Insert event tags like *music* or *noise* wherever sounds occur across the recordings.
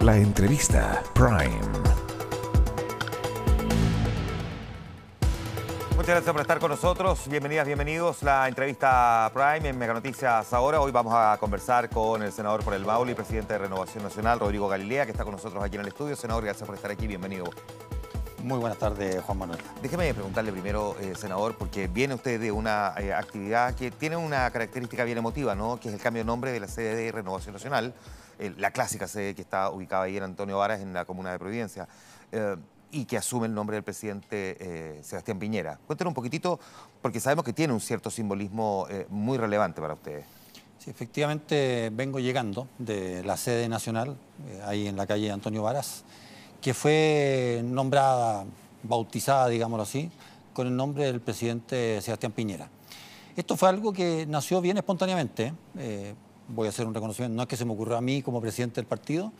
La entrevista Prime. Muchas gracias por estar con nosotros. Bienvenidas, bienvenidos. La entrevista Prime en Mega Noticias ahora. Hoy vamos a conversar con el senador por el y presidente de Renovación Nacional, Rodrigo Galilea, que está con nosotros aquí en el estudio. Senador, gracias por estar aquí. Bienvenido. Muy buenas tardes, Juan Manuel. Déjeme preguntarle primero, eh, senador, porque viene usted de una eh, actividad que tiene una característica bien emotiva, ¿no? Que es el cambio de nombre de la sede de Renovación Nacional la clásica sede que está ubicada ahí en Antonio Varas, en la comuna de Providencia, eh, y que asume el nombre del presidente eh, Sebastián Piñera. Cuéntenos un poquitito, porque sabemos que tiene un cierto simbolismo eh, muy relevante para ustedes. Sí, efectivamente vengo llegando de la sede nacional, ahí en la calle Antonio Varas, que fue nombrada, bautizada, digámoslo así, con el nombre del presidente Sebastián Piñera. Esto fue algo que nació bien espontáneamente voy a hacer un reconocimiento, no es que se me ocurrió a mí como presidente del partido,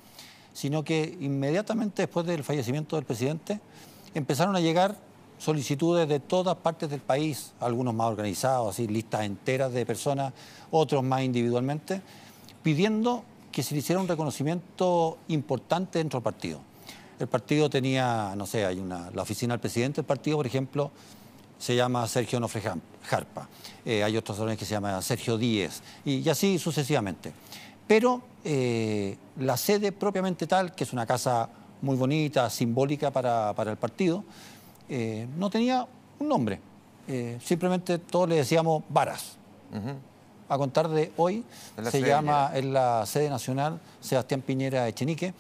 sino que inmediatamente después del fallecimiento del presidente empezaron a llegar solicitudes de todas partes del país, algunos más organizados, así listas enteras de personas, otros más individualmente, pidiendo que se le hiciera un reconocimiento importante dentro del partido. El partido tenía, no sé, hay una, la oficina del presidente del partido, por ejemplo, se llama Sergio Nofreján, Jarpa, eh, hay otros salones que se llama Sergio Díez, y, así sucesivamente. Pero eh, la sede propiamente tal, que es una casa muy bonita, simbólica para, el partido, eh, no tenía un nombre. simplemente todos le decíamos Varas. A contar de hoy, se llama, en la sede nacional Sebastián Piñera Echenique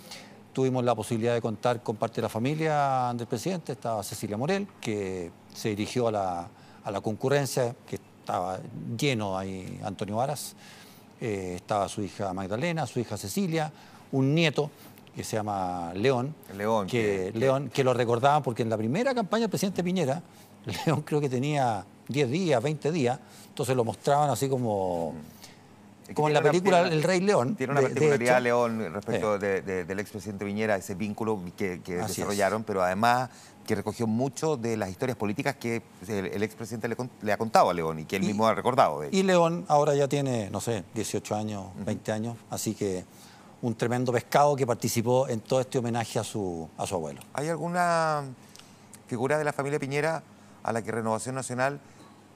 tuvimos la posibilidad de contar con parte de la familia del presidente, estaba Cecilia Morel, que se dirigió a la, concurrencia, que estaba lleno ahí Antonio Varas, eh, estaba su hija Magdalena, su hija Cecilia, un nieto que se llama León, León que, León, que lo recordaban porque en la primera campaña del presidente Piñera, *laughs* León creo que tenía 10 días, 20 días, entonces lo mostraban así como... Como en la película El Rey León. Tiene una particularidad, León, respecto del expresidente Viñera, ese vínculo que, desarrollaron, pero además que recogió mucho de las historias políticas que el, expresidente le, ha contado a León y que él mismo ha recordado. y León ahora ya tiene, no sé, 18 años, 20 años, así que un tremendo pescado que participó en todo este homenaje a su, a su abuelo. ¿Hay alguna figura de la familia Piñera a la que Renovación Nacional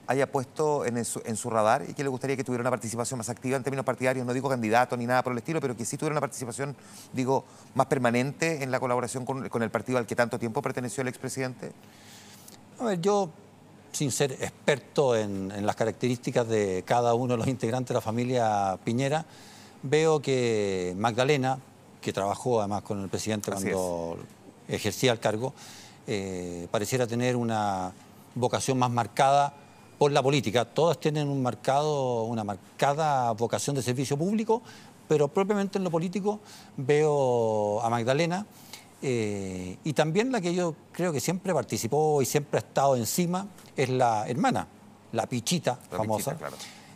haya puesto en su, radar y que le gustaría que tuviera una participación más activa en términos partidarios, no digo candidato ni nada por el estilo, pero que sí tuviera una participación, digo, más permanente en la colaboración con, el partido al que tanto tiempo perteneció el expresidente? A ver, yo, sin ser experto en, las características de cada uno de los integrantes de la familia Piñera, veo que Magdalena, que trabajó además con el presidente cuando ejercía el cargo, eh, pareciera tener una vocación más marcada por la política. Todas tienen una marcada vocación de servicio público, pero propiamente en lo político veo a Magdalena eh, y también la que yo creo que siempre participó y siempre ha estado encima es la hermana, la Pichita famosa.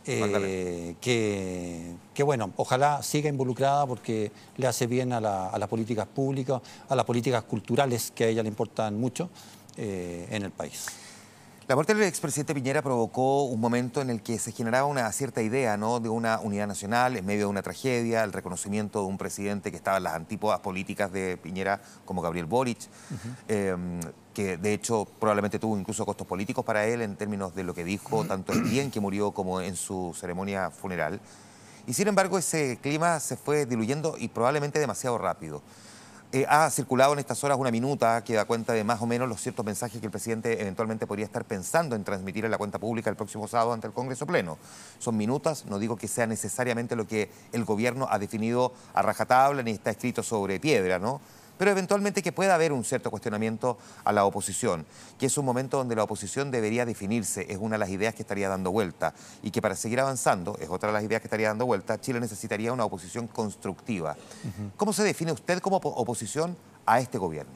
Eh, que, bueno, ojalá siga involucrada porque le hace bien a, las políticas públicas, a las políticas culturales que a ella le importan mucho eh, en el país. La muerte del expresidente Piñera provocó un momento en el que se generaba una cierta idea ¿no? de una unidad nacional en medio de una tragedia, el reconocimiento de un presidente que estaba en las antípodas políticas de Piñera, como Gabriel Boric, em, que de hecho probablemente tuvo incluso costos políticos para él en términos de lo que dijo, tanto el día en que murió como en su ceremonia funeral. Y sin embargo ese clima se fue diluyendo y probablemente demasiado rápido. Eh, ha circulado en estas horas una minuta que da cuenta de más o menos los ciertos mensajes que el presidente eventualmente podría estar pensando en transmitir en la cuenta pública el próximo sábado ante el Congreso Pleno. Son minutas, no digo que sea necesariamente lo que el gobierno ha definido a rajatabla ni está escrito sobre piedra, ¿no? pero eventualmente que pueda haber un cierto cuestionamiento a la oposición, que es un momento donde la oposición debería definirse, es una de las ideas que estaría dando vuelta, y que para seguir avanzando, es otra de las ideas que estaría dando vuelta, Chile necesitaría una oposición constructiva. ¿Cómo se define usted como oposición a este gobierno?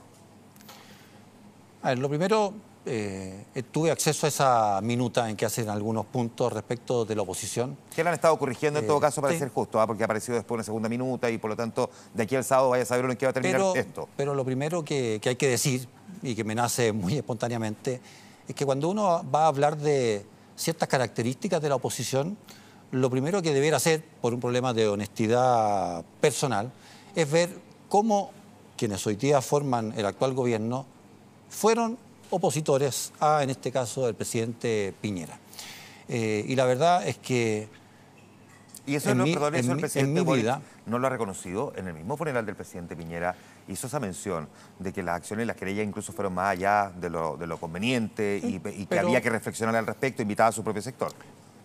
A ver, lo primero, eh, eh, tuve acceso a esa minuta en que hacen algunos puntos respecto de la oposición. Que la han estado corrigiendo en todo eh, caso para ser justo, ¿ah? porque aparecido después una segunda minuta y por lo tanto de aquí al sábado vaya a saber en qué va a terminar esto. Pero lo primero que, hay que decir y que me nace muy *laughs* espontáneamente es que cuando uno va a hablar de ciertas características de la oposición, lo primero que deber hacer, por un problema de honestidad personal, es ver cómo quienes hoy día forman el actual gobierno fueron opositores a, en este caso, el presidente Piñera. Eh, y la verdad es que... Y eso, el presidente no lo ha reconocido. En el mismo funeral del presidente Piñera hizo esa mención de que las acciones y las querellas incluso fueron más allá de lo, conveniente y, que había que reflexionar al respecto, invitaba a su propio sector.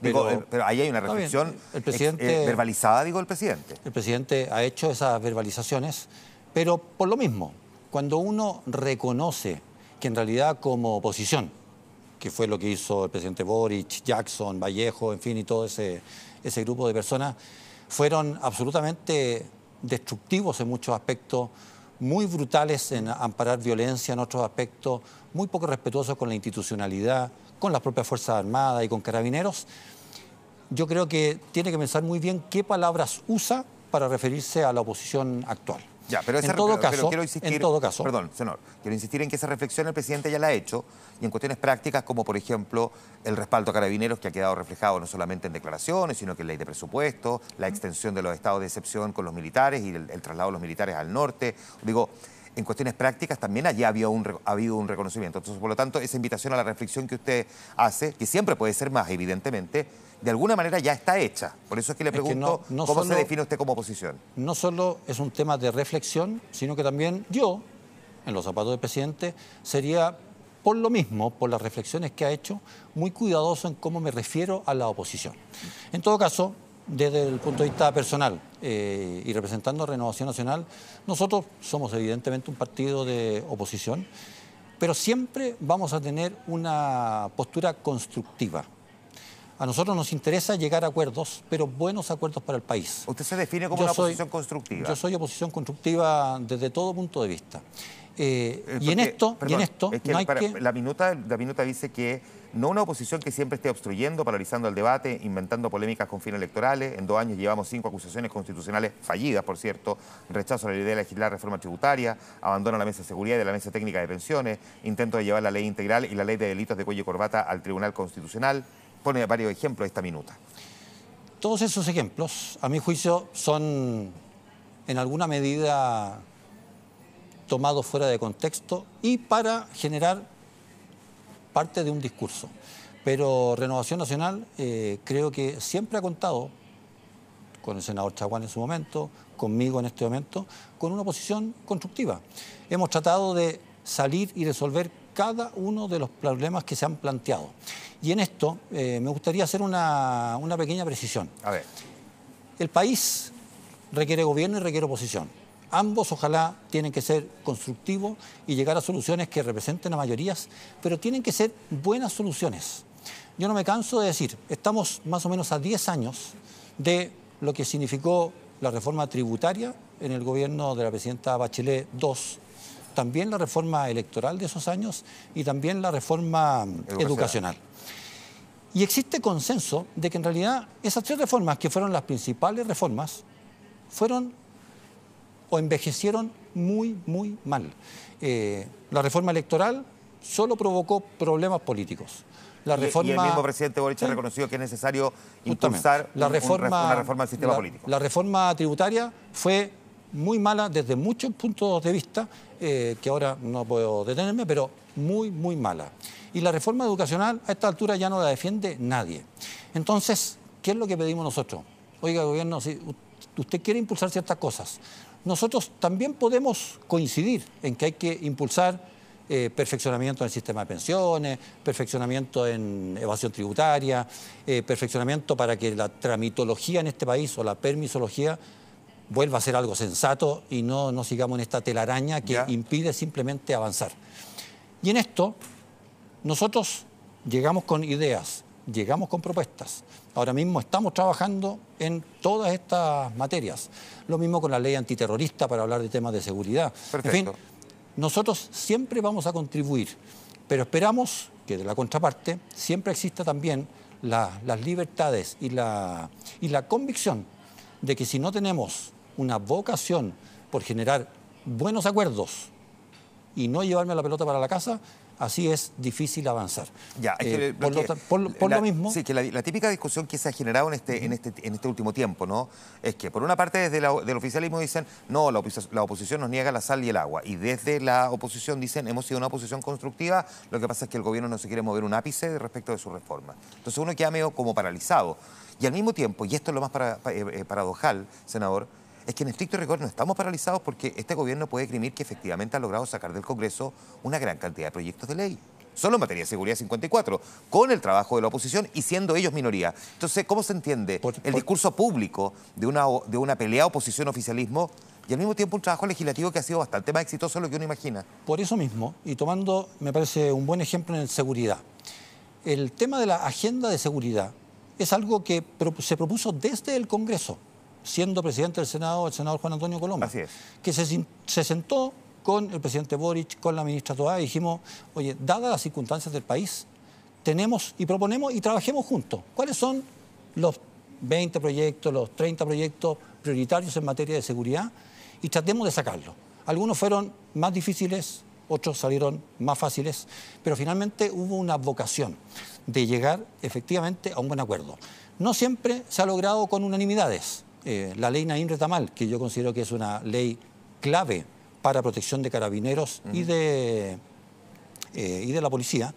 Digo, pero, eh, ahí hay una reflexión eh, verbalizada, digo, el presidente. El presidente ha hecho esas verbalizaciones, pero por lo mismo, cuando uno reconoce que en realidad como oposición, que fue lo que hizo el presidente Boric, Jackson, Vallejo, en fin, y todo ese, ese grupo de personas, fueron absolutamente destructivos en muchos aspectos, muy brutales en amparar violencia en otros aspectos, muy poco respetuosos con la institucionalidad, con las propias Fuerzas Armadas y con carabineros. Yo creo que tiene que pensar muy bien qué palabras usa para referirse a la oposición actual pero, en, todo caso, quiero insistir, en Perdón, quiero insistir en que esa reflexión el presidente ya la ha hecho y en cuestiones prácticas como, por ejemplo, el respaldo a carabineros que ha quedado reflejado no solamente en declaraciones, sino que en ley de presupuesto, la extensión de los estados de excepción con los militares y el, traslado de los militares al norte. Digo, en cuestiones prácticas también allí había un, ha habido un reconocimiento. Entonces, por lo tanto, esa invitación a la reflexión que usted hace, que siempre puede ser más, evidentemente, de alguna manera ya está hecha. Por eso es que le pregunto cómo se define usted como oposición. No solo es un tema de reflexión, sino que también yo, en los zapatos del presidente, sería por lo mismo, por las reflexiones que ha hecho, muy cuidadoso en cómo me refiero a la oposición. En todo caso, desde el punto de vista personal eh, y representando a Renovación Nacional, nosotros somos evidentemente un partido de oposición, pero siempre vamos a tener una postura constructiva. A nosotros nos interesa llegar a acuerdos, pero buenos acuerdos para el país. Usted se define como una oposición constructiva. Yo soy oposición constructiva desde todo punto de vista. Eh, y en esto, esto La minuta, dice que no una oposición que siempre esté obstruyendo, paralizando el debate, inventando polémicas con fines electorales. En dos años llevamos cinco acusaciones constitucionales fallidas, por cierto. Rechazo a la idea de legislar reforma tributaria, abandono la mesa de seguridad y de la mesa técnica de pensiones, intento de llevar la ley integral y la ley de delitos de cuello y corbata al Tribunal Constitucional pone varios ejemplos esta minuta. Todos esos ejemplos, a mi juicio, son en alguna medida tomados fuera de contexto y para generar parte de un discurso. Pero Renovación Nacional eh, creo que siempre ha contado con el senador Chaguán en su momento, conmigo en este momento, con una posición constructiva. Hemos tratado de salir y resolver cada uno de los problemas que se han planteado. Y en esto eh, me gustaría hacer una, una pequeña precisión. A ver. El país requiere gobierno y requiere oposición. Ambos ojalá tienen que ser constructivos y llegar a soluciones que representen a mayorías, pero tienen que ser buenas soluciones. Yo no me canso de decir, estamos más o menos a 10 años de lo que significó la reforma tributaria en el gobierno de la presidenta Bachelet II también la reforma electoral de esos años y también la reforma mm, educacional. Y existe consenso de que en realidad esas tres reformas, que fueron las principales reformas, fueron o envejecieron muy, muy mal. Eh, la reforma electoral solo provocó problemas políticos. La reforma, y, el mismo presidente Boric ha reconocido que es necesario impulsar la reforma, reforma del sistema político. La reforma tributaria fue muy mala desde muchos puntos de vista, eh, que ahora no puedo detenerme, pero muy, muy mala. Y la reforma educacional a esta altura ya no la defiende nadie. Entonces, ¿qué es lo que pedimos nosotros? Oiga, gobierno, si usted quiere impulsar ciertas cosas, nosotros también podemos coincidir en que hay que impulsar eh, perfeccionamiento en el sistema de pensiones, perfeccionamiento en evasión tributaria, eh, perfeccionamiento para que la tramitología en este país o la permisología vuelva a ser algo sensato y no, sigamos en esta telaraña que impide simplemente avanzar. Y en esto, nosotros llegamos con ideas, llegamos con propuestas. Ahora mismo estamos trabajando en todas estas materias. Lo mismo con la ley antiterrorista para hablar de temas de seguridad. En fin, nosotros siempre vamos a contribuir, pero esperamos que de la contraparte siempre exista también las libertades y la, y la convicción de que si no tenemos una vocación por generar buenos acuerdos y no llevarme la pelota para la casa, así es difícil avanzar. Ya, por, lo, mismo. Sí, que la, típica discusión que se ha generado en este, en este, en este último tiempo, ¿no? Es que por una parte desde la, del oficialismo dicen, no, la, oposición nos niega la sal y el agua. Y desde la oposición dicen, hemos sido una oposición constructiva, lo que pasa es que el gobierno no se quiere mover un ápice respecto de su reforma. Entonces uno queda medio como paralizado. Y al mismo tiempo, y esto es lo más para, eh, eh, paradojal, senador, es que en estricto rigor no estamos paralizados porque este gobierno puede esgrimir que efectivamente ha logrado sacar del Congreso una gran cantidad de proyectos de ley. Solo en materia de seguridad 54, con el trabajo de la oposición y siendo ellos minoría. Entonces, ¿cómo se entiende el discurso público de una, de una pelea oposición-oficialismo y al mismo tiempo un trabajo legislativo que ha sido bastante más exitoso de lo que uno imagina? Por eso mismo, y tomando, me parece, un buen ejemplo en seguridad. El tema de la agenda de seguridad es algo que se propuso desde el Congreso siendo presidente del Senado el senador Juan Antonio Colombo... Que se, sentó con el presidente Boric, con la ministra Toá, y dijimos, oye, dadas las circunstancias del país, tenemos y proponemos y trabajemos juntos. ¿Cuáles son los 20 proyectos, los 30 proyectos prioritarios en materia de seguridad? Y tratemos de sacarlos. Algunos fueron más difíciles, otros salieron más fáciles, pero finalmente hubo una vocación de llegar efectivamente a un buen acuerdo. No siempre se ha logrado con unanimidades, eh, la ley Naimre Retamal, que yo considero que es una ley clave para protección de carabineros y, de, eh, y de la policía,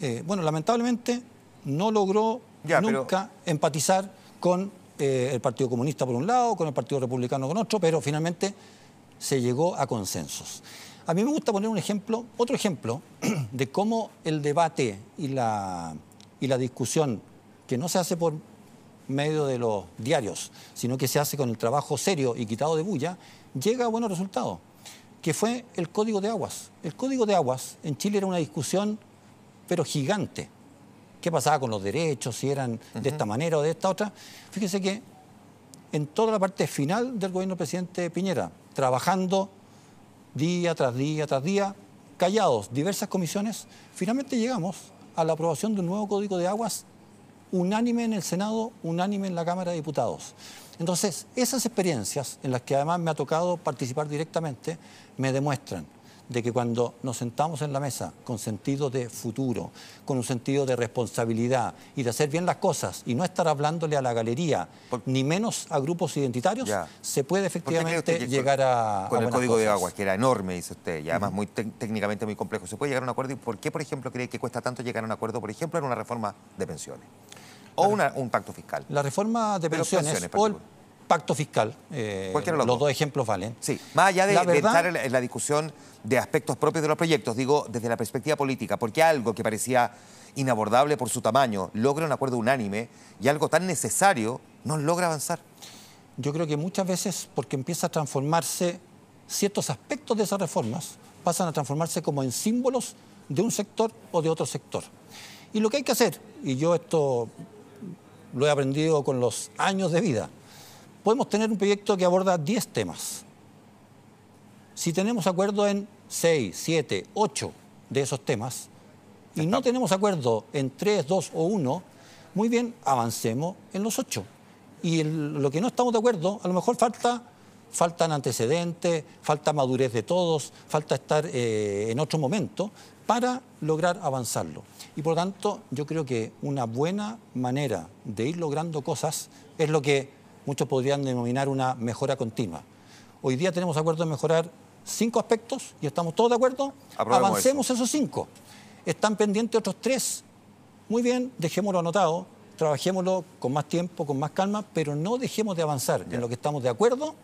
eh, bueno, lamentablemente no logró nunca empatizar con el Partido Comunista por un lado, con el Partido Republicano con otro, pero finalmente se llegó a consensos. A mí me gusta poner un ejemplo, otro ejemplo, *clears throat* de cómo el debate y la, y la discusión, que no se hace por medio de los diarios, sino que se hace con el trabajo serio y quitado de bulla, llega a buenos resultados, que fue el Código de Aguas. El Código de Aguas en Chile era una discusión, pero gigante. ¿Qué pasaba con los derechos? Si eran de esta manera o de esta otra. Fíjese que en toda la parte final del gobierno del presidente Piñera, trabajando día tras día tras día, callados, diversas comisiones, finalmente llegamos a la aprobación de un nuevo código de aguas unánime en el Senado, unánime en la Cámara de Diputados. Entonces, esas experiencias en las que además me ha tocado participar directamente me demuestran de que cuando nos sentamos en la mesa con sentido de futuro, con un sentido de responsabilidad y de hacer bien las cosas y no estar hablándole a la galería, ni menos a grupos identitarios, se puede efectivamente llegar a... Con el código de agua que era enorme, dice usted, y además muy técnicamente muy complejo, ¿se puede llegar a un acuerdo? ¿Y por qué, por ejemplo, cree que cuesta tanto llegar a un acuerdo, por ejemplo, en una reforma de pensiones? O un pacto fiscal. La reforma de pensiones, o el pacto fiscal, eh, los, dos ejemplos valen. Sí, más allá de, en la discusión de aspectos propios de los proyectos, digo desde la perspectiva política, porque algo que parecía inabordable por su tamaño logra un acuerdo unánime y algo tan necesario no logra avanzar? Yo creo que muchas veces porque empieza a transformarse ciertos aspectos de esas reformas, pasan a transformarse como en símbolos de un sector o de otro sector. Y lo que hay que hacer, y yo esto lo he aprendido con los años de vida, podemos tener un proyecto que aborda 10 temas si tenemos acuerdo en seis, siete, ocho de esos temas y no tenemos acuerdo en tres, dos o uno, muy bien, avancemos en los ocho. Y lo que no estamos de acuerdo, a lo mejor falta faltan antecedentes, falta madurez de todos, falta estar eh, en otro momento para lograr avanzarlo. Y por lo tanto, yo creo que una buena manera de ir logrando cosas es lo que muchos podrían denominar una mejora continua. Hoy día tenemos acuerdo de mejorar cinco aspectos y estamos todos de acuerdo. Avancemos esos cinco. Están pendientes otros tres. Muy bien, dejémoslo anotado, trabajémoslo con más tiempo, con más calma, pero no dejemos de avanzar en lo que estamos de acuerdo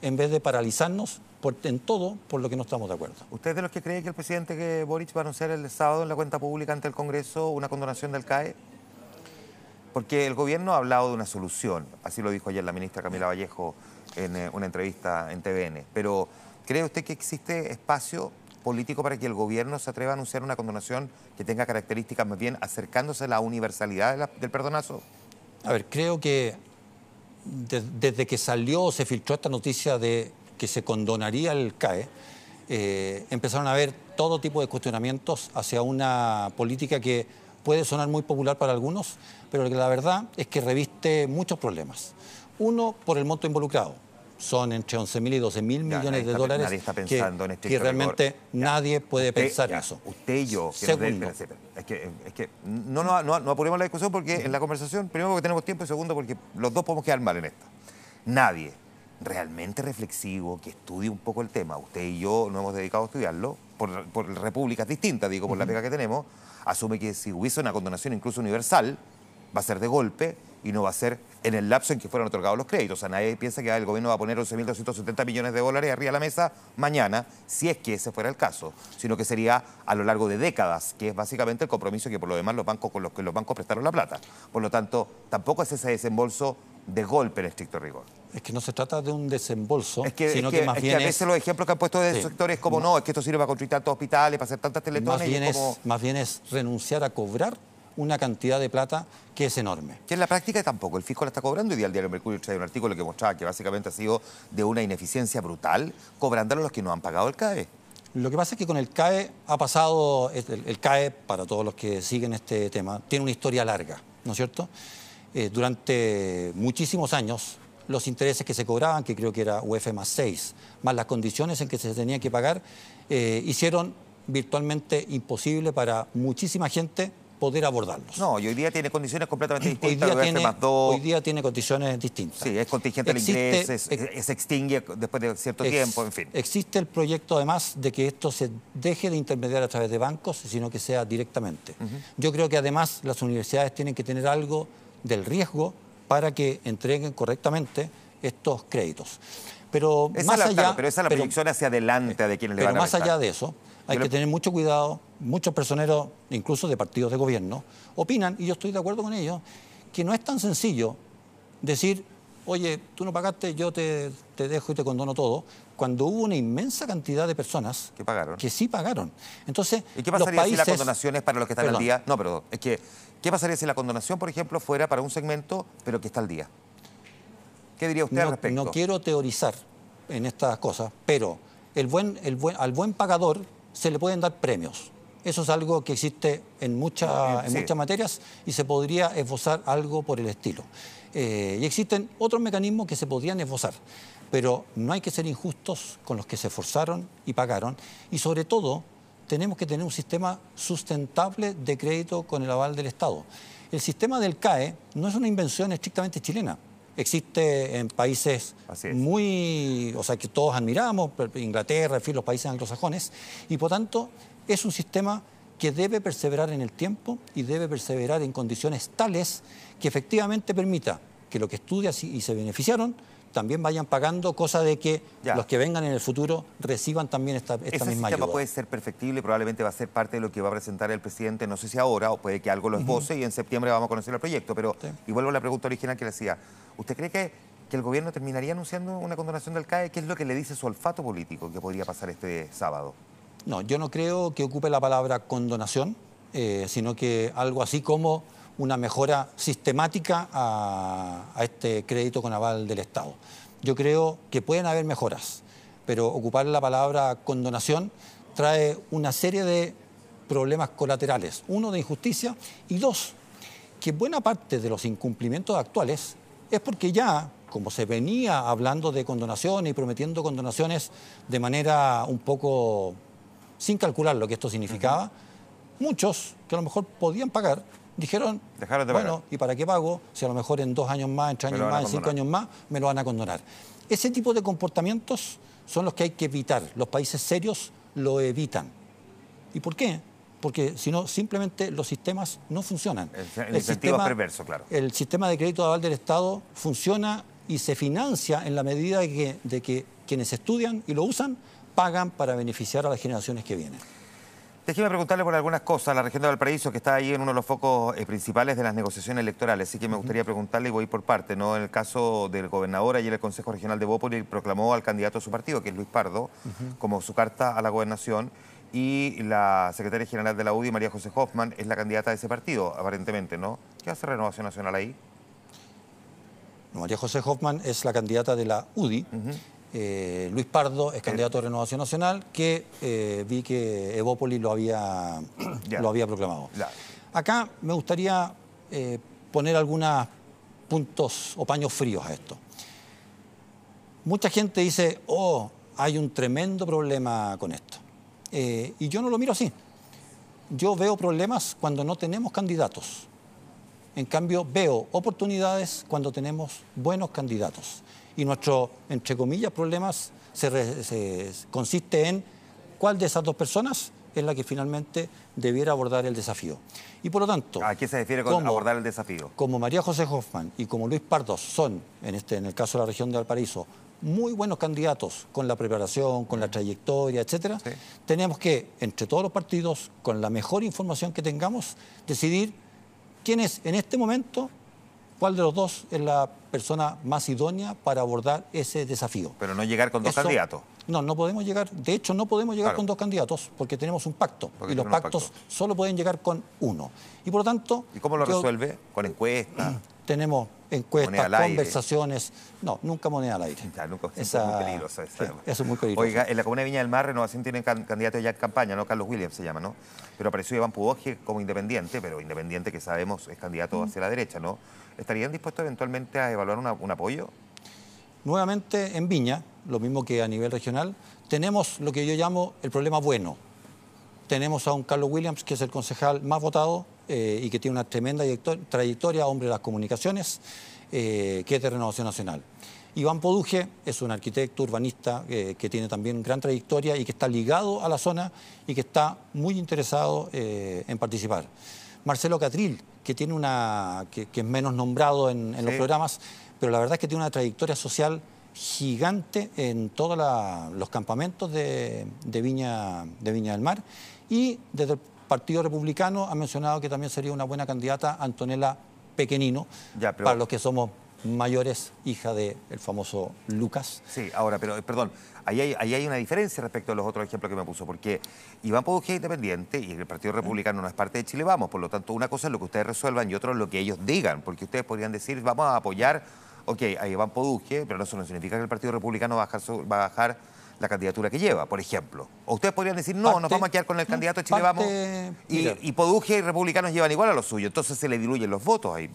en vez de paralizarnos en todo por lo que no estamos de acuerdo. ¿Usted de los que cree que el presidente Boric va a anunciar el sábado en la cuenta pública ante el Congreso una condonación del CAE? Porque el gobierno ha hablado de una solución, así lo dijo ayer la ministra Camila Vallejo en eh, una entrevista en TVN, pero ¿cree usted que existe espacio político para que el gobierno se atreva a anunciar una condonación que tenga características más bien acercándose a la universalidad del perdonazo? A ver, creo que desde que salió o se filtró esta noticia de que se condonaría el CAE, eh, empezaron a haber todo tipo de cuestionamientos hacia una política que puede sonar muy popular para algunos, pero la verdad es que reviste muchos problemas. Uno, por el monto involucrado. Son entre 11.000 y 12.000 millones de dólares que, este realmente nadie puede pensar eso. Usted y yo. Que Segundo. es que, es no, no, no, apuremos la discusión porque en la conversación, primero porque tenemos tiempo y segundo porque los dos podemos quedar mal en esto. Nadie realmente reflexivo que estudie un poco el tema, usted y yo no hemos dedicado a estudiarlo, por, repúblicas distintas, digo, por la pega que tenemos, asume que si hubiese una condonación incluso universal, va a ser de golpe y no va a ser en el lapso en que fueron otorgados los créditos. O sea, nadie piensa que el gobierno va a poner 11.270 millones de dólares arriba a la mesa mañana, si es que ese fuera el caso, sino que sería a lo largo de décadas, que es básicamente el compromiso que por lo demás los bancos con los que los bancos prestaron la plata. Por lo tanto, tampoco es ese desembolso de golpe en estricto rigor. Es que no se trata de un desembolso, sino que, más es Que a veces los ejemplos que han puesto de sectores como no, es que esto sirve para construir tantos hospitales, para hacer tantas teletones. Más bien, es, más bien es renunciar a cobrar una cantidad de plata que es enorme. Que en la práctica tampoco, el fisco la está cobrando y día el diario Mercurio trae un artículo que mostraba que básicamente ha sido de una ineficiencia brutal, cobrándolo a los que no han pagado el CAE. Lo que pasa es que con el CAE ha pasado, el, CAE, para todos los que siguen este tema, tiene una historia larga, ¿no es cierto? Eh, durante muchísimos años, los intereses que se cobraban, que creo que era UF más 6, más las condiciones en que se tenía que pagar, eh, hicieron virtualmente imposible para muchísima gente poder abordarlos. No, y hoy día tiene condiciones completamente distintas. Hoy día, tiene, condiciones distintas. Sí, es contingente al inglés, se extingue después de cierto tiempo, en fin. Existe el proyecto además de que esto se deje de intermediar a través de bancos, sino que sea directamente. Yo creo que además las universidades tienen que tener algo del riesgo para que entreguen correctamente estos créditos. Pero esa más allá, es la proyección hacia adelante de quien le van a Pero más allá de eso, hay que tener mucho cuidado. Muchos personeros, incluso de partidos de gobierno, opinan, y yo estoy de acuerdo con ellos, que no es tan sencillo decir, oye, tú no pagaste, yo te, te dejo y te condono todo, cuando hubo una inmensa cantidad de personas que pagaron, que sí pagaron. Entonces, ¿y qué pasaría si la condonación es para los que están al día? No, pero es que ¿qué pasaría si la condonación, por ejemplo, fuera para un segmento pero que está al día? ¿Qué diría usted al respecto? No quiero teorizar en estas cosas, pero el buen, al buen pagador se le pueden dar premios. Eso es algo que existe en, eh, eh, muchas materias y se podría esbozar algo por el estilo. Eh, y existen otros mecanismos que se podrían esbozar pero no hay que ser injustos con los que se esforzaron y pagaron. Y sobre todo, tenemos que tener un sistema sustentable de crédito con el aval del Estado. El sistema del CAE no es una invención estrictamente chilena. Existe en países muy, o sea, que todos admiramos, Inglaterra, en los países anglosajones, y por tanto es un sistema que debe perseverar en el tiempo y debe perseverar en condiciones tales que efectivamente permita que lo que estudian y se beneficiaron también vayan pagando, cosa de que los que vengan en el futuro reciban también esta, esta Ese misma sistema puede ser perfectible, probablemente va a ser parte de lo que va a presentar el presidente, no sé si ahora, o puede que algo lo esboce y en septiembre vamos a conocer el proyecto, pero y vuelvo a la pregunta original que le hacía. ¿Usted cree que, que el gobierno terminaría anunciando una condonación del CAE? ¿Qué es lo que le dice su olfato político que podría pasar este sábado? No, yo no creo que ocupe la palabra condonación, eh, sino que algo así como una mejora sistemática a, este crédito con aval del Estado. Yo creo que pueden haber mejoras, pero ocupar la palabra condonación trae una serie de problemas colaterales. Uno, de injusticia y dos, que buena parte de los incumplimientos actuales es porque ya, como se venía hablando de condonación y prometiendo condonaciones de manera un poco sin calcular lo que esto significaba, muchos que a lo mejor podían pagar dijeron, bueno, ¿y para qué pago? Si a lo mejor en dos años más, en tres años más, en cinco años más, me lo van a condonar. Ese tipo de comportamientos son los que hay que evitar. Los países serios lo evitan. ¿Y por qué? Porque si no, simplemente los sistemas no funcionan. El, sistema perverso, claro. El sistema de crédito de aval del Estado funciona y se financia en la medida de que quienes estudian y lo usan pagan para beneficiar a las generaciones que vienen. Déjeme preguntarle por algunas cosas. La región de Valparaíso, que está ahí en uno de los focos eh, principales de las negociaciones electorales, así que me gustaría preguntarle, y voy por parte, ¿no? En el caso del gobernador, ayer el Consejo Regional de Bópoli proclamó al candidato de su partido, que es Luis Pardo, como su carta a la gobernación, y la secretaria general de la UDI, María José Hoffman, es la candidata de ese partido, aparentemente, ¿no? ¿Qué hace Renovación Nacional ahí? María José Hoffman es la candidata de la UDI. Eh, Luis Pardo es eh. candidato a Renovación Nacional, que eh, vi que Evópoli lo había, *clears throat* lo había proclamado. Acá me gustaría poner algunos puntos o paños fríos a esto. Mucha gente dice, oh, hay un tremendo problema con esto. y yo no lo miro así. Yo veo problemas cuando no tenemos candidatos. En cambio, veo oportunidades cuando tenemos buenos candidatos y nuestro, entre comillas, problemas se, consiste en cuál de esas dos personas es la que finalmente debiera abordar el desafío. Y por lo tanto... ¿A qué se refiere con abordar el desafío? Como María José Hoffman y como Luis Pardo son, en, este, en el caso de la región de Valparaíso, muy buenos candidatos con la preparación, con la mm. trayectoria, etc., tenemos que, entre todos los partidos, con la mejor información que tengamos, decidir quién es en este momento cuál de los dos es la persona más idónea para abordar ese desafío. Pero no llegar con dos candidatos. No, no podemos llegar, de hecho no podemos llegar con dos candidatos porque tenemos un pacto y los pactos solo pueden llegar con uno. Y por lo tanto... ¿Y cómo lo resuelve? ¿Con encuestas? tenemos encuestas, conversaciones. No, nunca moneda al aire. esa... es muy peligroso. eso es muy peligroso. Oiga, en la comuna de Viña del Mar, Renovación tienen candidato ya en campaña, ¿no? Carlos Williams se llama, ¿no? Pero apareció Iván Pudoje como independiente, pero independiente que sabemos es candidato mm. hacia la derecha, ¿no? ¿Estarían dispuestos eventualmente a evaluar un apoyo? Nuevamente en Viña, lo mismo que a nivel regional, tenemos lo que yo llamo el problema bueno. Tenemos a un Carlos Williams, que es el concejal más votado eh, y que tiene una tremenda trayectoria, hombre de las comunicaciones, eh, que es de Renovación Nacional. Iván Poduje es un arquitecto urbanista eh, que tiene también gran trayectoria y que está ligado a la zona y que está muy interesado en participar. Marcelo Catril, que, tiene una, que, es menos nombrado en, los programas, pero la verdad es que tiene una trayectoria social gigante en todos los campamentos de, Viña, de Viña del Mar. Y desde el Partido Republicano ha mencionado que también sería una buena candidata Antonella Pequenino, para los que somos mayores, hija del famoso Lucas. Sí, ahora, pero eh, perdón, ahí hay, una diferencia respecto a los otros ejemplos que me puso, porque Iván Poduje es independiente y el Partido Republicano no es parte de Chile Vamos, por lo tanto, una cosa es lo que ustedes resuelvan y otra es lo que ellos digan, porque ustedes podrían decir, vamos a apoyar, ok, a Iván Poduje, pero eso no significa que el Partido Republicano va a bajar, va a bajar la candidatura que lleva, por ejemplo. O ustedes podrían decir, no, nos vamos a quedar con el candidato de Chile Y, y y Republicanos llevan igual a los suyos, entonces se le diluyen los votos ahí.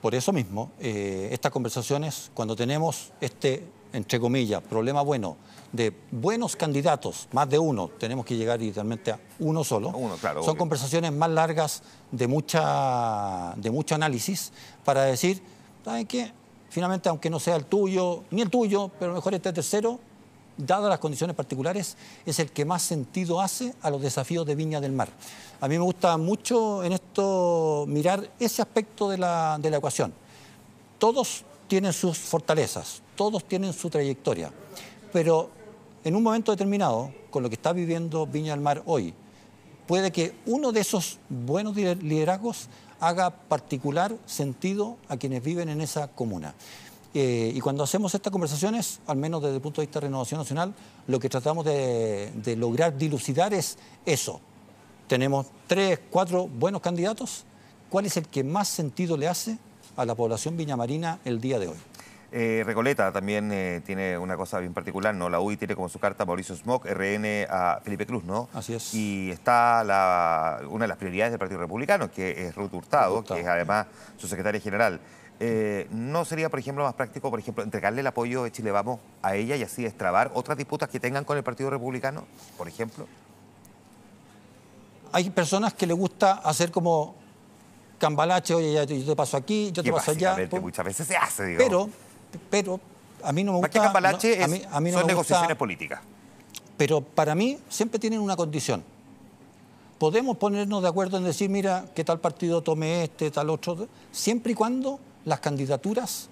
Por eso mismo, eh, estas conversaciones, cuando tenemos este, entre comillas, problema bueno, de buenos candidatos, más de uno, tenemos que llegar literalmente a uno solo. Uno, claro, Son conversaciones más largas de, mucha, de mucho análisis para decir, ¿saben qué? Finalmente, aunque no sea el tuyo, ni el tuyo, pero mejor este tercero, dadas las condiciones particulares, es el que más sentido hace a los desafíos de Viña del Mar. A mí me gusta mucho en esto mirar ese aspecto de la, de la ecuación. Todos tienen sus fortalezas, todos tienen su trayectoria, pero en un momento determinado, con lo que está viviendo Viña del Mar hoy, puede que uno de esos buenos liderazgos haga particular sentido a quienes viven en esa comuna. Eh, y cuando hacemos estas conversaciones, al menos desde el punto de vista de renovación nacional, lo que tratamos de, lograr dilucidar es eso. Tenemos tres, cuatro buenos candidatos. ¿Cuál es el que más sentido le hace a la población viñamarina el día de hoy? Eh, Recoleta también eh, tiene una cosa bien particular, ¿no? La UI tiene como su carta Mauricio Smog, RN a Felipe Cruz, ¿no? Así es. Y está una de las prioridades del Partido Republicano, que es Ruth Hurtado, Ruth Hurtado. que es además su secretaria general. Eh, ¿No sería, por ejemplo, más práctico, por ejemplo, entregarle el apoyo de Chile Vamos a ella y así extrabar otras disputas que tengan con el Partido Republicano, por ejemplo? Hay personas que le gusta hacer como cambalache, oye, yo te paso aquí, yo te paso allá. muchas veces se hace, Pero, pero a mí no me gusta... cambalache son negociaciones políticas. Pero para mí siempre tienen una condición podemos ponernos de acuerdo en decir, mira, que tal partido tome este, tal otro, siempre y cuando las candidaturas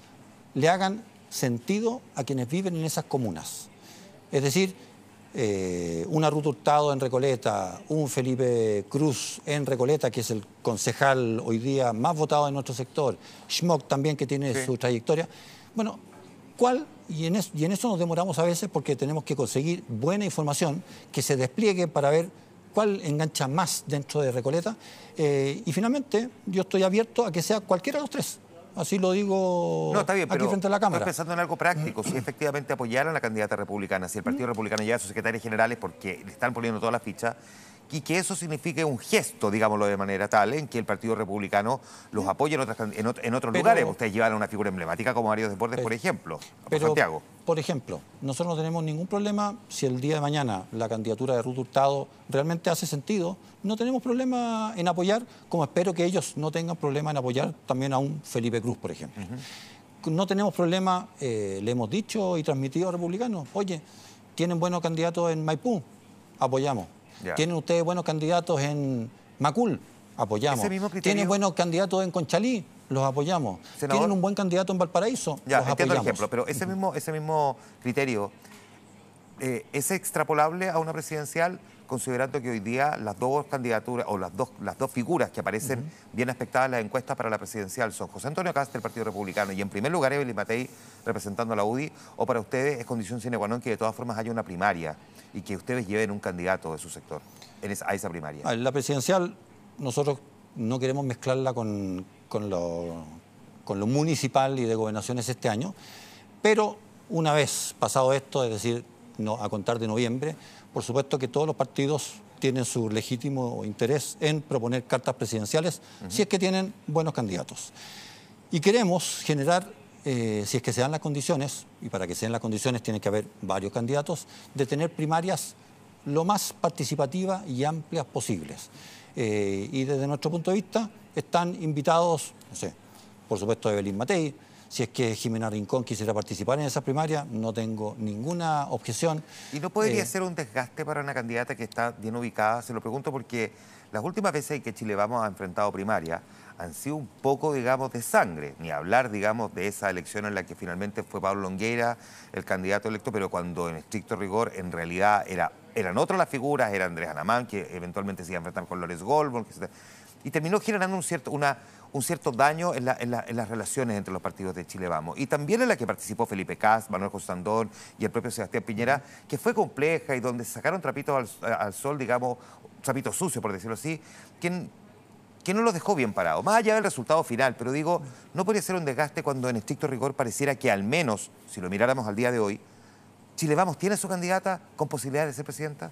le hagan sentido a quienes viven en esas comunas. Es decir, eh, un Ruth Hurtado en Recoleta, un Felipe Cruz en Recoleta, que es el concejal hoy día más votado en nuestro sector, Schmock también que tiene su trayectoria. Bueno, ¿cuál? Y en, eso nos demoramos a veces porque tenemos que conseguir buena información que se despliegue para ver cuál engancha más dentro de Recoleta. Eh, y finalmente, yo estoy abierto a que sea cualquiera de los tres. Así lo digo aquí frente a la Cámara. Estoy pensando en algo práctico, si efectivamente apoyaran a la candidata republicana, si el Partido Republicano lleva a sus secretarios generales porque le están poniendo toda la fichas, y que eso signifique un gesto, digámoslo de manera tal, en que el Partido Republicano los apoye en, otros lugares. Ustedes llevan a una figura emblemática como Mario deportes por ejemplo, Santiago. Por ejemplo, nosotros no tenemos ningún problema si el día de mañana la candidatura de Ruth Hurtado realmente hace sentido, no tenemos problema en apoyar, como espero que ellos no tengan problema en apoyar también a un Felipe Cruz, por ejemplo. No tenemos problema, eh, le hemos dicho y transmitido a republicanos, oye, tienen buenos candidatos en Maipú, apoyamos. Tienen ustedes buenos candidatos en Macul, apoyamos. Tienen buenos candidatos en Conchalí, los apoyamos. Tienen un buen candidato en Valparaíso, ya, los entiendo el ejemplo, pero ese mismo, ese mismo criterio eh, es extrapolable a una presidencial considerando que hoy día las dos candidaturas o las dos, las dos figuras que aparecen bien aspectadas en las encuestas para la presidencial son José Antonio Cast del Partido Republicano y en primer lugar Evelyn Matei representando a la UDI o para ustedes es condición sine qua non que de todas formas haya una primaria y que ustedes lleven un candidato de su sector en a esa primaria. La presidencial nosotros no queremos mezclarla con, lo, municipal y de gobernaciones este año, pero una vez pasado esto, es decir, a contar de noviembre, por supuesto que todos los partidos tienen su legítimo interés en proponer cartas presidenciales si es que tienen buenos candidatos. Y queremos generar, eh, si es que se dan las condiciones, y para que sean las condiciones tiene que haber varios candidatos, de tener primarias lo más participativas y amplias posibles. Eh, y desde nuestro punto de vista están invitados, no sé, por supuesto Evelyn Matei, si es que Jimena Rincón quisiera participar en esas primarias, no tengo ninguna objeción. ¿Y no podría eh, ser un desgaste para una candidata que está bien ubicada? Se lo pregunto porque las últimas veces que Chile Vamos a enfrentado primaria han sido un poco, digamos, de sangre, ni hablar, digamos, de esa elección en la que finalmente fue Pablo Longueira el candidato electo, pero cuando en estricto rigor en realidad era eran otras las figuras, era Andrés Anamán, que eventualmente se iba a enfrentar con López Goldborn, Y terminó generando un cierto, un cierto daño en, las relaciones entre los partidos de Chile Vamos. Y también en la que participó Felipe Cast, Manuel Costandón y el propio Sebastián Piñera, que fue compleja y donde sacaron trapitos al, sol, digamos, trapitos sucios, por decirlo así, que, que no los dejó bien parados. Más allá del resultado final, pero digo, no podría ser un desgaste cuando en estricto rigor pareciera que al menos, si lo miráramos al día de hoy, Chile Vamos tiene su candidata con posibilidades de ser presidenta?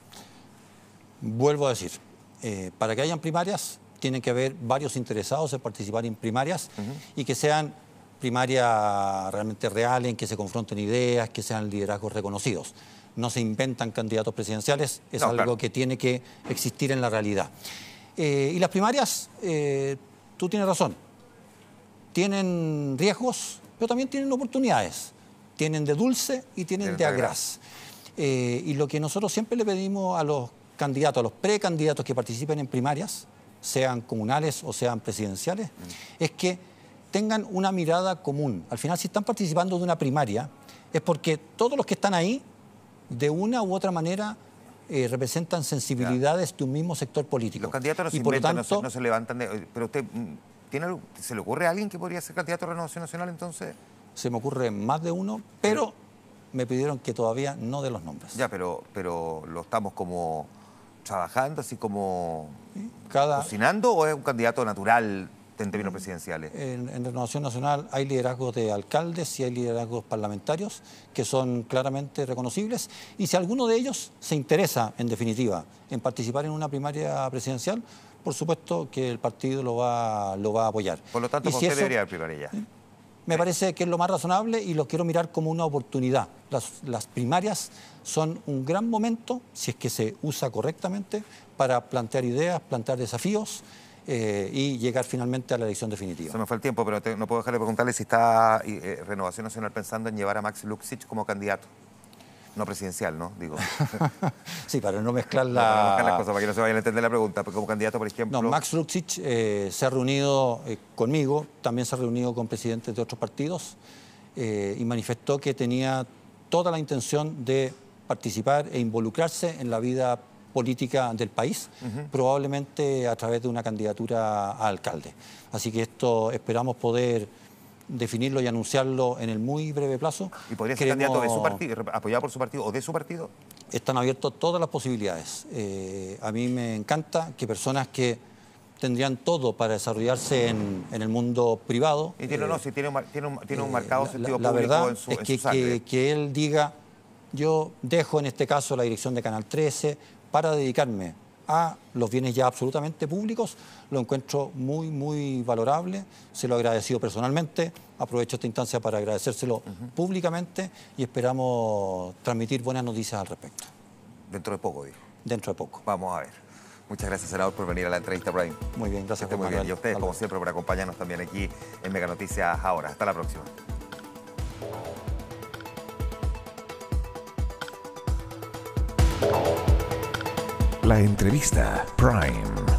Vuelvo a decir, eh, para que hayan primarias, tienen que haber varios interesados en participar en primarias y que sean primarias realmente reales, en que se confronten ideas, que sean liderazgos reconocidos. No se inventan candidatos presidenciales, es algo que tiene que existir en la realidad. Eh, y las primarias, eh, tú tienes razón, tienen riesgos, pero también tienen oportunidades tienen de dulce y tienen de, agraz. Eh, y lo que nosotros siempre le pedimos a los candidatos, a los precandidatos que participen en primarias, sean comunales o sean presidenciales, mm. es que tengan una mirada común. Al final, si están participando de una primaria, es porque todos los que están ahí, de una u otra manera, eh, representan sensibilidades de un mismo sector político. Los candidatos no se, y por no se, levantan Pero usted, mm, ¿se le ocurre a alguien que podría ser candidato a Renovación Nacional entonces? se me ocurre más de uno, pero me pidieron que todavía no de los nombres. Ya, pero, pero lo estamos como trabajando, así como cocinando, o es un candidato natural en términos presidenciales? En, Renovación Nacional hay liderazgos de alcaldes y hay liderazgos parlamentarios que son claramente reconocibles. Y si alguno de ellos se interesa, en definitiva, en participar en una primaria presidencial, por supuesto que el partido lo va, lo va a apoyar. Por lo tanto, si qué debería primaria ya? ¿Eh? me parece que es lo más razonable y lo quiero mirar como una oportunidad. Las, primarias son un gran momento, si es que se usa correctamente, para plantear ideas, plantear desafíos. Eh, y llegar finalmente a la elección definitiva. Se me fue el tiempo, pero no puedo dejar de preguntarle si está eh, Renovación Nacional pensando en llevar a Max Luxich como candidato. No presidencial, ¿no? Digo. *laughs* sí, para no mezclar la... Para las cosas, para que no se vayan a entender la pregunta. como candidato, por ejemplo... Max Ruxich eh, se ha reunido eh, conmigo, también se ha reunido con presidentes de otros partidos eh, y manifestó que tenía toda la intención de participar e involucrarse en la vida política del país, probablemente a través de una candidatura a alcalde. Así que esto esperamos poder definirlo y anunciarlo en el muy breve plazo. ¿Y podría ser candidato de su partido, apoyado por su partido o de su partido? Están abiertas todas las posibilidades. Eh, a mí me encanta que personas que tendrían todo para desarrollarse en, el mundo privado. Y tiene, no, eh, si tiene, un, marcado eh, sentido la, verdad en su, es que él diga, yo dejo en este caso la dirección de Canal 13 para dedicarme a los bienes ya absolutamente públicos, lo encuentro muy, muy valorable. Se lo he agradecido personalmente. Aprovecho esta instancia para agradecérselo públicamente y esperamos transmitir buenas noticias al respecto. Dentro de poco, dijo. Dentro de poco. Vamos a ver. Muchas gracias, senador, por venir a la entrevista Brian. Muy bien, gracias. Y a ustedes, como siempre, por acompañarnos también aquí en Mega Noticias ahora. Hasta la próxima. La entrevista Prime.